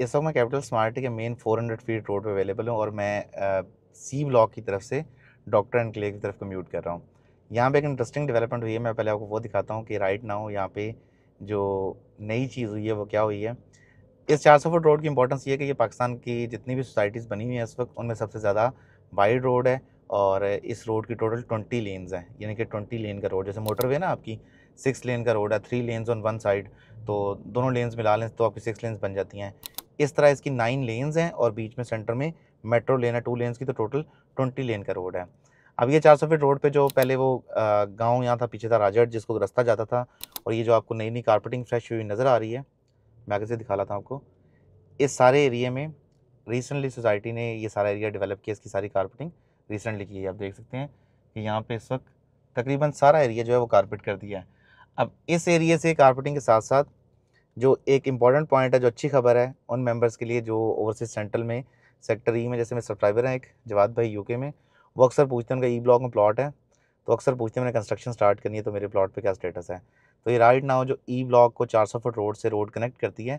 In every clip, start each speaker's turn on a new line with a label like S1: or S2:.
S1: इस वक्त मैं कैपिटल स्मार्ट के मेन 400 फीट रोड पे अवेलेबल हूँ और मैं सी ब्लॉक की तरफ से डॉक्टर एंड क्ले की तरफ कम्यूट कर रहा हूँ यहाँ पे एक इंटरेस्टिंग डेवलपमेंट हुई है मैं पहले आपको वो दिखाता हूँ कि राइट ना हो यहाँ पे जो नई चीज़ हुई है वो क्या हुई है इस चार सौ फुट रोड की इंपॉर्टेंस ये है कि ये पाकिस्तान की जितनी भी सोसाइटीज़ बनी हुई हैं इस वक्त उनमें सबसे ज़्यादा वाइड रोड है और इस रोड की टोटल ट्वेंटी लेन्स हैं यानी कि ट्वेंटी लेन का रोड जैसे मोटरवे ना आपकी सिक्स लेन का रोड है three lanes on one side तो दोनों लेन्स मिला लें तो आपकी सिक्स लेन्स बन जाती हैं इस तरह इसकी नाइन लेन्स हैं और बीच में सेंटर में मेट्रो लेन है टू लेन्स की तो टोटल ट्वेंटी लेन का रोड है अब ये चार सौ फीट रोड पे जो पहले वो गांव यहाँ था पीछे था राजट जिसको रास्ता जाता था और ये जो आपको नई नई कारपेटिंग फ्रेश हुई नज़र आ रही है मैं कैसे से दिखा रहा था आपको इस सारे एरिए में रिसेंटली सोसाइटी ने ये सारा एरिया डेवलप किया इसकी सारी कारपेटिंग रिसेंटली की है आप देख सकते हैं कि यहाँ पर इस वक्त तकरीबन सारा एरिया जो है वो कारपेट कर दिया है अब इस एरिए से कारपेटिंग के साथ साथ जो एक इंपॉर्टेंट पॉइंट है जो अच्छी खबर है उन मेंबर्स के लिए जो ओवरसीज सेंट्रल में सेक्टर ई e में जैसे मेरे सब्सक्राइबर हैं एक जवाद भाई यूके में वो अक्सर पूछते हैं उनका ई e ब्लॉक में प्लॉट है तो अक्सर पूछते हैं मैंने कंस्ट्रक्शन स्टार्ट करनी है तो मेरे प्लॉट पे क्या स्टेटस है तो ये राइट नाउ जो ई e ब्लॉक को चार फुट रोड से रोड कनेक्ट करती है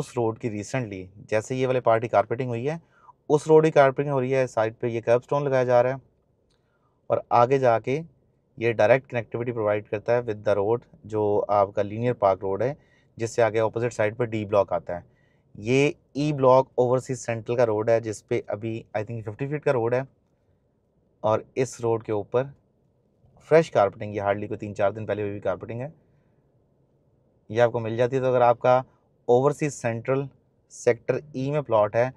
S1: उस रोड की रिसेंटली जैसे ये वाले पार्टी कारपेटिंग हुई है उस रोड की कारपेटिंग हो रही है साइड पर यह कर्ब स्टोन लगाया जा रहा है और आगे जाके ये डायरेक्ट कनेक्टिविटी प्रोवाइड करता है विद द रोड जो आपका लीनियर पार्क रोड है जिससे आगे ऑपोजिट साइड पर डी ब्लॉक आता है ये ई ब्लॉक ओवरसीज सेंट्रल का रोड है जिस पे अभी आई थिंक फिफ्टी फीट का रोड है और इस रोड के ऊपर फ्रेश कारपेटिंग ये हार्डली कोई तीन चार दिन पहले हुई भी कारपेटिंग है ये आपको मिल जाती है तो अगर आपका ओवरसीज सेंट्रल सेक्टर ई में प्लॉट है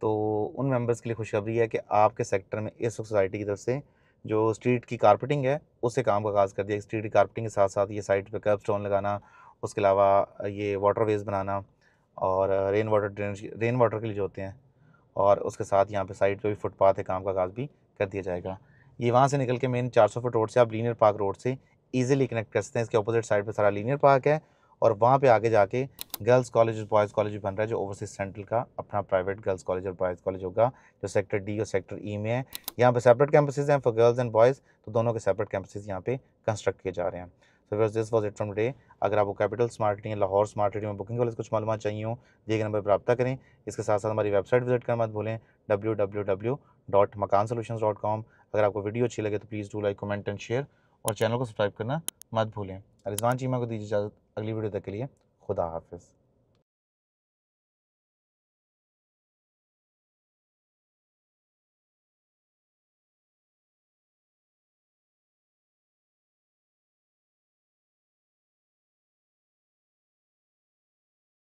S1: तो उन मेंबर्स के लिए खुशखबरी है कि आपके सेक्टर में इस वक्त सोसाइटी की तरफ से जो स्ट्रीट की कारपेटिंग है उससे काम का आगाज़ कर दिया स्ट्रीट की कारपेटिंग के साथ साथ ये साइड पर कर्ब स्टोन लगाना उसके अलावा ये वाटर वेज बनाना और rain water drainage rain water के लिए जो होते हैं और उसके साथ यहाँ पे साइड पे भी फुटपाथ है काम का काज भी कर दिया जाएगा ये वहाँ से निकल के मेन 400 फुट रोड से आप लीनियर पार्क रोड से इजीली कनेक्ट कर सकते हैं इसके अपोजिट साइड पे सारा लीनियर पार्क है और वहाँ पे आगे जाके गर्ल्स कॉलेज और बॉयज़ कॉलेज बन रहा है जो ओवरसीज सेंट्रल का अपना प्राइवेट गर्ल्स कॉलेज और बॉयज़ कॉलेज होगा जो सेक्टर डी और सेक्टर ई e में है यहाँ पर सेपरेट कैंपसेज हैं फॉर गर्ल्स एंड बॉयज़ तो दोनों के सेपरेट कैंपसेज यहाँ पे कंस्ट्रक्ट किए जा रहे हैं सो फिर this was it from day अगर आपको कैपिटल स्मार्ट सिटी या लाहौर स्मार्ट सिटी में बुकिंग वाले कुछ मालूम चाहिए हो दिए गए नंबर पर रब्ता करें इसके साथ साथ हमारी वेबसाइट विजिट करना मत भूलें W W W dot Makaan solution dot com अगर आपको वीडियो अच्छी लगे तो please do like comment and share और चैनल को सब्सक्राइब करना मत भूलें रिजवान चीमा को दीजिए इजाज़त अगली वीडियो तक के लिए खुदा हाफिज़